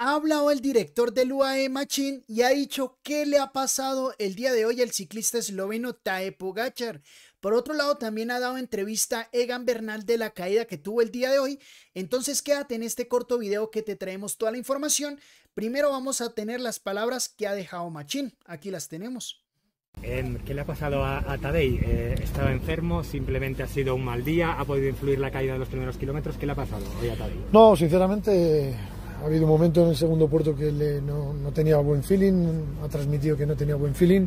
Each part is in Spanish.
Ha hablado el director del UAE Machín y ha dicho qué le ha pasado el día de hoy al ciclista esloveno Tae Pogachar. Por otro lado, también ha dado entrevista Egan Bernal de la caída que tuvo el día de hoy. Entonces quédate en este corto video que te traemos toda la información. Primero vamos a tener las palabras que ha dejado Machín. Aquí las tenemos. Em, ¿Qué le ha pasado a, Tadei? Eh, ¿Estaba enfermo? ¿Simplemente ha sido un mal día? ¿Ha podido influir la caída de los primeros kilómetros? ¿Qué le ha pasado hoy a Tadei? No, sinceramente ha habido un momento en el segundo puerto que no, tenía buen feeling, ha transmitido que no tenía buen feeling.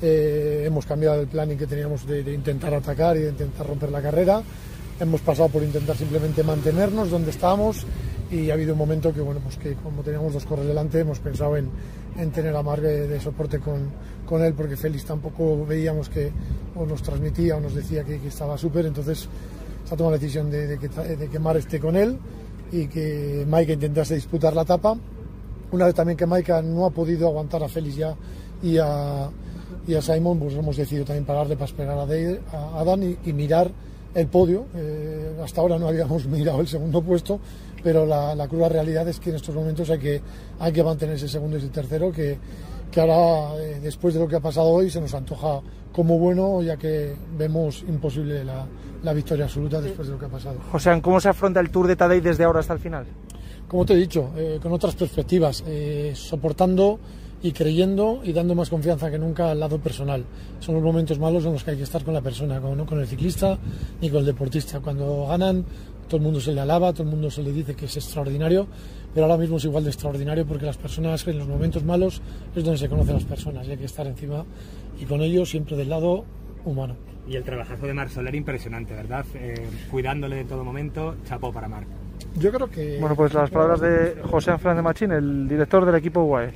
Eh, hemos cambiado el planning que teníamos de, intentar atacar y de intentar romper la carrera. Hemos pasado por intentar simplemente mantenernos donde estábamos y ha habido un momento que, bueno, pues que como teníamos dos corres delante, hemos pensado en, en tener a Mar de, soporte con, con, él porque Félix tampoco veíamos que o nos transmitía o nos decía que, estaba súper. Entonces se ha tomado la decisión de, de que, de que Mar esté con él y que Maika intentase disputar la etapa. Una vez también que Maika no ha podido aguantar a Félix ya y a, y a Simon, pues hemos decidido también pararle para esperar a, Adán y, mirar el podio. Eh, hasta ahora no habíamos mirado el segundo puesto, pero la, cruda realidad es que en estos momentos hay que, hay que segundo y tercero, que, que ahora, eh, después de lo que ha pasado hoy, se nos antoja como bueno, ya que vemos imposible la, la victoria absoluta después de lo que ha pasado. José, ¿cómo se afronta el Tour de Tadei desde ahora hasta el final? Como te he dicho, eh, con otras perspectivas, eh, soportando y creyendo y dando más confianza que nunca al lado personal. Son los momentos malos en los que hay que estar con la persona, no con el ciclista ni con el deportista. Cuando ganan todo el mundo se le alaba, todo el mundo se le dice que es extraordinario, pero ahora mismo es igual de extraordinario porque las personas en los momentos malos es donde se conocen las personas y hay que estar encima y con ellos siempre del lado humano. Y el trabajazo de Mar Soler impresionante, ¿verdad? Eh, cuidándole de todo momento, chapó para Marc. Yo creo que... Bueno, pues las palabras de José Anfran de Machín, el director del equipo UAE.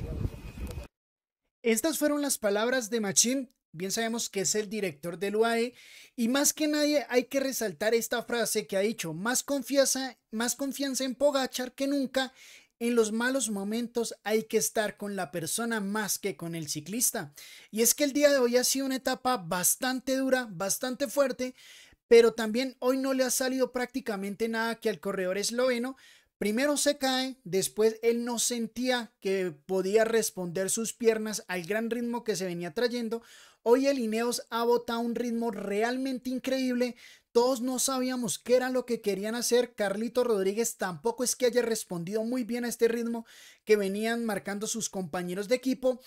Estas fueron las palabras de Machín bien sabemos que es el director del UAE, y más que nadie hay que resaltar esta frase que ha dicho, más confianza, más confianza en Pogachar que nunca, en los malos momentos hay que estar con la persona más que con el ciclista. Y es que el día de hoy ha sido una etapa bastante dura, bastante fuerte, pero también hoy no le ha salido prácticamente nada que al corredor esloveno. Primero se cae, después él no sentía que podía responder sus piernas al gran ritmo que se venía trayendo. Hoy el Ineos ha botado un ritmo realmente increíble. Todos no sabíamos qué era lo que querían hacer. Carlito Rodríguez tampoco es que haya respondido muy bien a este ritmo que venían marcando sus compañeros de equipo.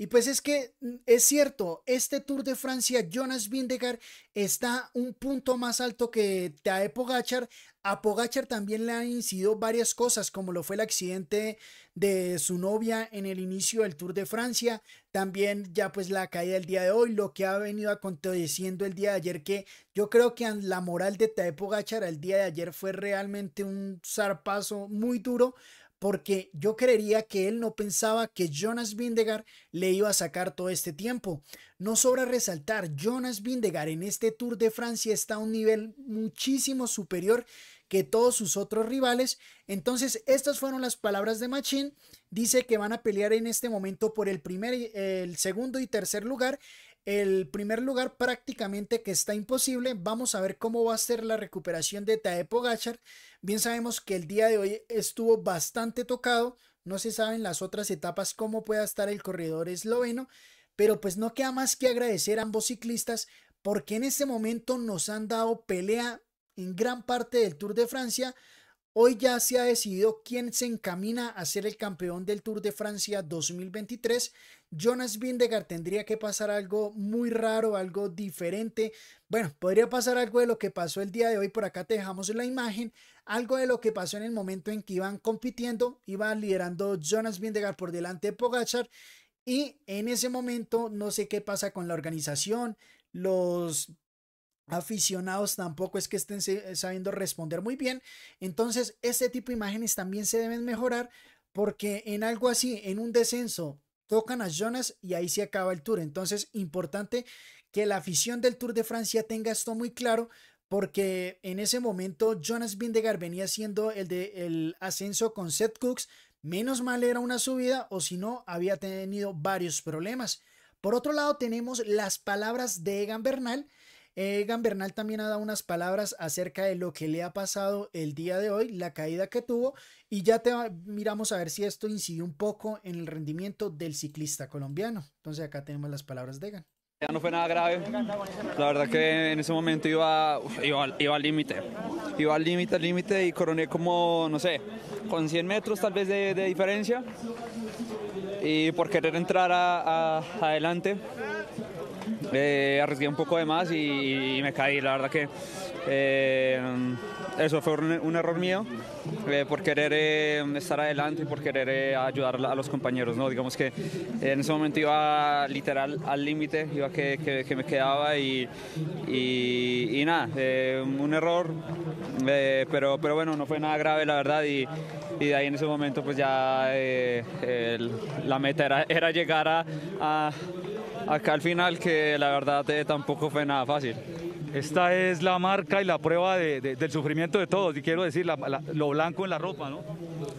Y pues es que mm, es cierto, este Tour de Francia, Jonas Vindegar está un punto más alto que Tadej Pogachar. A Pogachar también le han incidido varias cosas, como lo fue el accidente de su novia en el inicio del Tour de Francia, también ya pues la caída del día de hoy, lo que ha venido aconteciendo el día de ayer, que yo creo que la moral de Tadej Gachar el día de ayer fue realmente un zarpazo muy duro porque yo creería que él no pensaba que Jonas Vindegar le iba a sacar todo este tiempo. No sobra resaltar, Jonas Vindegar en este Tour de Francia está a un nivel muchísimo superior que todos sus otros rivales. Entonces, estas fueron las palabras de Machín. Dice que van a pelear en este momento por el primer, el segundo y tercer lugar el primer lugar prácticamente que está imposible. Vamos a ver cómo va a ser la recuperación de Taepo Gachar. Bien sabemos que el día de hoy estuvo bastante tocado. No se saben las otras etapas cómo pueda estar el corredor esloveno, pero pues no queda más que agradecer a ambos ciclistas porque en este momento nos han dado pelea en gran parte del Tour de Francia. Hoy ya se ha decidido quién se encamina a ser el campeón del Tour de Francia 2023. Jonas Bindegar tendría que pasar algo muy raro, algo diferente. Bueno, podría pasar algo de lo que pasó el día de hoy. Por acá te dejamos la imagen. Algo de lo que pasó en el momento en que iban compitiendo. Iba liderando Jonas Vindegar por delante de Pogachar. Y en ese momento no sé qué pasa con la organización, los aficionados tampoco es que estén eh, sabiendo responder muy bien. Entonces, este tipo de imágenes también se deben mejorar porque en algo así, en un descenso, tocan a Jonas y ahí se acaba el tour. Entonces, importante que la afición del Tour de Francia tenga esto muy claro porque en ese momento Jonas Vindegar venía siendo el de el ascenso con Seth Cooks. Menos mal era una subida o si no, había tenido varios problemas. Por otro lado, tenemos las palabras de Egan Bernal, eh, Egan Bernal también ha dado unas palabras acerca de lo que le ha pasado el día de hoy, la caída que tuvo, y ya te miramos a ver si esto incidió un poco en el rendimiento del ciclista colombiano. Entonces acá tenemos las palabras de Egan. Ya no fue nada grave. La verdad que en ese momento iba, iba, al límite. Iba al límite, al límite y coroné como, no sé, con 100 metros tal vez de, diferencia. Y por querer entrar adelante, eh, arriesgué un poco de más y, me caí. La verdad que eh, eso fue un, error mío eh, por querer estar adelante y por querer ayudar a, los compañeros. ¿no? Digamos que en ese momento iba literal al límite, iba que, que, me quedaba y, y, nada, un error, pero, pero bueno, no fue nada grave la verdad y, de ahí en ese momento pues ya la meta era, era llegar a acá al final que la verdad eh, tampoco fue nada fácil. Esta es la marca y la prueba del sufrimiento de todos, y quiero decir, lo blanco en la ropa, ¿no?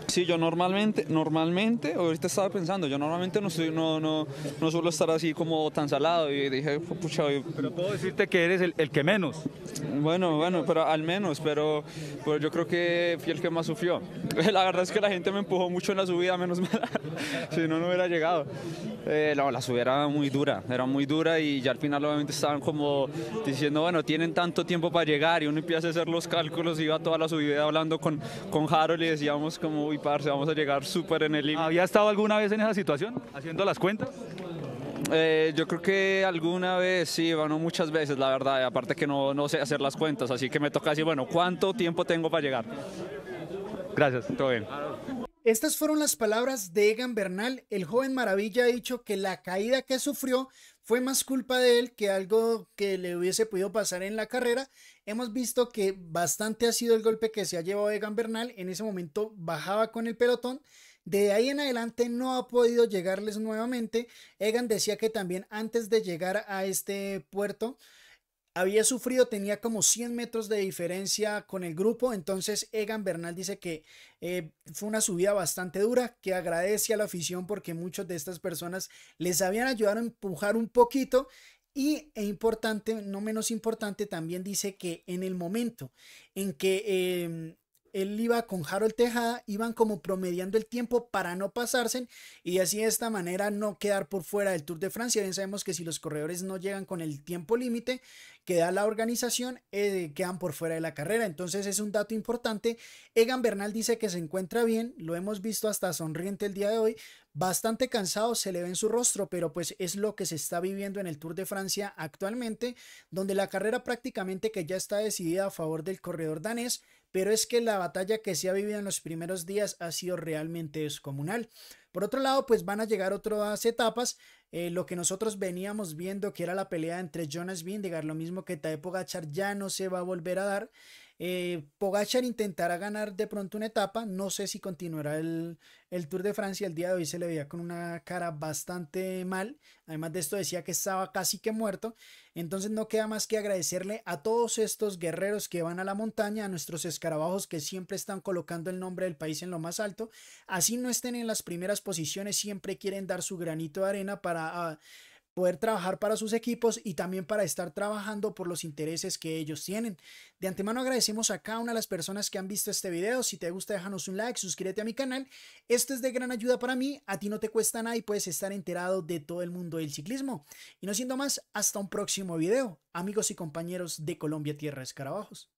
Sí, yo normalmente, normalmente, ahorita estaba pensando, yo normalmente no, no, no, no, suelo estar así como tan salado y dije, pucha, pero puedo decirte que eres el, el que menos. Bueno, bueno, pero al menos, pero, pero, yo creo que fui el que más sufrió. La verdad es que la gente me empujó mucho en la subida, menos mal, si no, no hubiera llegado. Eh, no, la subida era muy dura, era muy dura y ya al final obviamente estaban como diciendo, bueno, tienen tanto tiempo para llegar y uno empieza a hacer los cálculos, iba toda la subida hablando con, con Harold y decíamos como, uy, parce, vamos a llegar súper en el límite. ¿Había estado alguna vez en esa situación, haciendo las cuentas? Eh, yo creo que alguna vez, sí, bueno, muchas veces, la verdad. Aparte que no, no sé hacer las cuentas, así que me toca decir, bueno, ¿cuánto tiempo tengo para llegar? Gracias, todo bien. Estas fueron las palabras de Egan Bernal. El joven maravilla ha dicho que la caída que sufrió fue más culpa de él que algo que le hubiese podido pasar en la carrera. Hemos visto que bastante ha sido el golpe que se ha llevado Egan Bernal. En ese momento bajaba con el pelotón. De ahí en adelante no ha podido llegarles nuevamente. Egan decía que también antes de llegar a este puerto había sufrido, tenía como 100 metros de diferencia con el grupo, entonces Egan Bernal dice que eh, fue una subida bastante dura, que agradece a la afición porque muchas de estas personas les habían ayudado a empujar un poquito y e importante, no menos importante, también dice que en el momento en que em, él iba con Harold Tejada, iban como promediando el tiempo para no pasarse y así de esta manera no quedar por fuera del Tour de Francia. Bien sabemos que si los corredores no llegan con el tiempo límite, que da la organización eh, quedan por fuera de la carrera. Entonces es un dato importante. Egan Bernal dice que se encuentra bien, lo hemos visto hasta sonriente el día de hoy, bastante cansado se le ve en su rostro, pero pues es lo que se está viviendo en el Tour de Francia actualmente, donde la carrera prácticamente que ya está decidida a favor del corredor danés, pero es que la batalla que se ha vivido en los primeros días ha sido realmente descomunal. Por otro lado, pues van a llegar otras etapas. Eh, lo que nosotros veníamos viendo que era la pelea entre Jonas Vindegar, lo mismo que Taepo Gachar ya no se va a volver a dar. Eh, Pogachar intentará ganar de pronto una etapa. No sé si continuará el, Tour de Francia. El día de hoy se le veía con una cara bastante mal. Además de esto decía que estaba casi que muerto. Entonces no queda más que agradecerle a todos estos guerreros que van a la montaña, a nuestros escarabajos que siempre están colocando el nombre del país en lo más alto. Así no estén en las primeras posiciones, siempre quieren dar su granito de arena para... Ah, poder trabajar para sus equipos y también para estar trabajando por los intereses que ellos tienen. De antemano agradecemos a cada una de las personas que han visto este video. Si te gusta, déjanos un like, suscríbete a mi canal. Esto es de gran ayuda para mí. A ti no te cuesta nada y puedes estar enterado de todo el mundo del ciclismo. Y no siendo más, hasta un próximo video. Amigos y compañeros de Colombia Tierra Escarabajos.